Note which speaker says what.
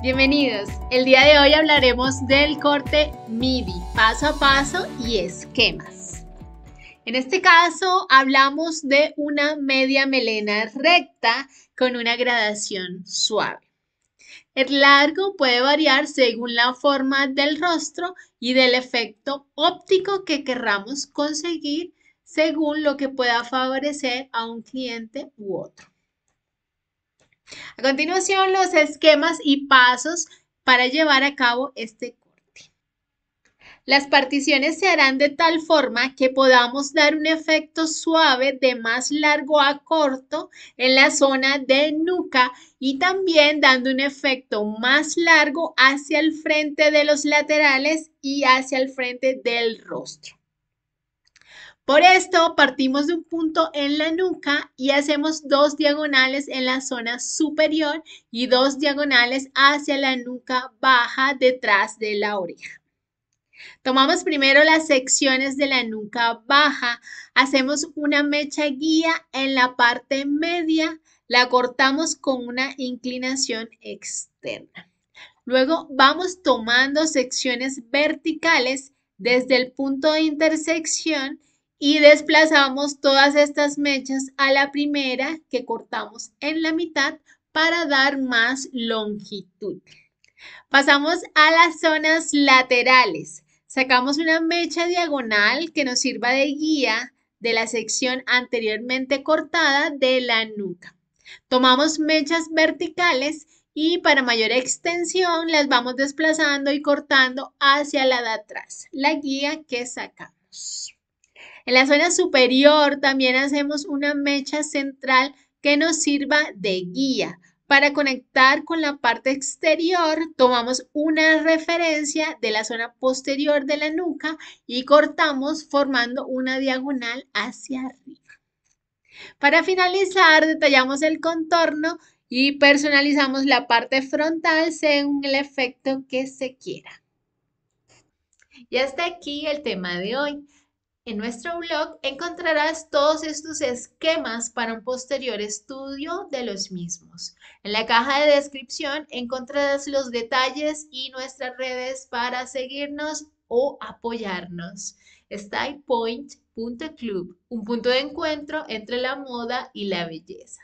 Speaker 1: Bienvenidos. El día de hoy hablaremos del corte MIDI, paso a paso y esquemas. En este caso hablamos de una media melena recta con una gradación suave. El largo puede variar según la forma del rostro y del efecto óptico que querramos conseguir según lo que pueda favorecer a un cliente u otro. A continuación, los esquemas y pasos para llevar a cabo este corte. Las particiones se harán de tal forma que podamos dar un efecto suave de más largo a corto en la zona de nuca y también dando un efecto más largo hacia el frente de los laterales y hacia el frente del rostro. Por esto partimos de un punto en la nuca y hacemos dos diagonales en la zona superior y dos diagonales hacia la nuca baja detrás de la oreja. Tomamos primero las secciones de la nuca baja, hacemos una mecha guía en la parte media, la cortamos con una inclinación externa. Luego vamos tomando secciones verticales desde el punto de intersección y desplazamos todas estas mechas a la primera que cortamos en la mitad para dar más longitud. Pasamos a las zonas laterales. Sacamos una mecha diagonal que nos sirva de guía de la sección anteriormente cortada de la nuca. Tomamos mechas verticales y para mayor extensión las vamos desplazando y cortando hacia la de atrás, la guía que sacamos. En la zona superior también hacemos una mecha central que nos sirva de guía. Para conectar con la parte exterior, tomamos una referencia de la zona posterior de la nuca y cortamos formando una diagonal hacia arriba. Para finalizar, detallamos el contorno y personalizamos la parte frontal según el efecto que se quiera. Y hasta aquí el tema de hoy. En nuestro blog encontrarás todos estos esquemas para un posterior estudio de los mismos. En la caja de descripción encontrarás los detalles y nuestras redes para seguirnos o apoyarnos. StylePoint.club, un punto de encuentro entre la moda y la belleza.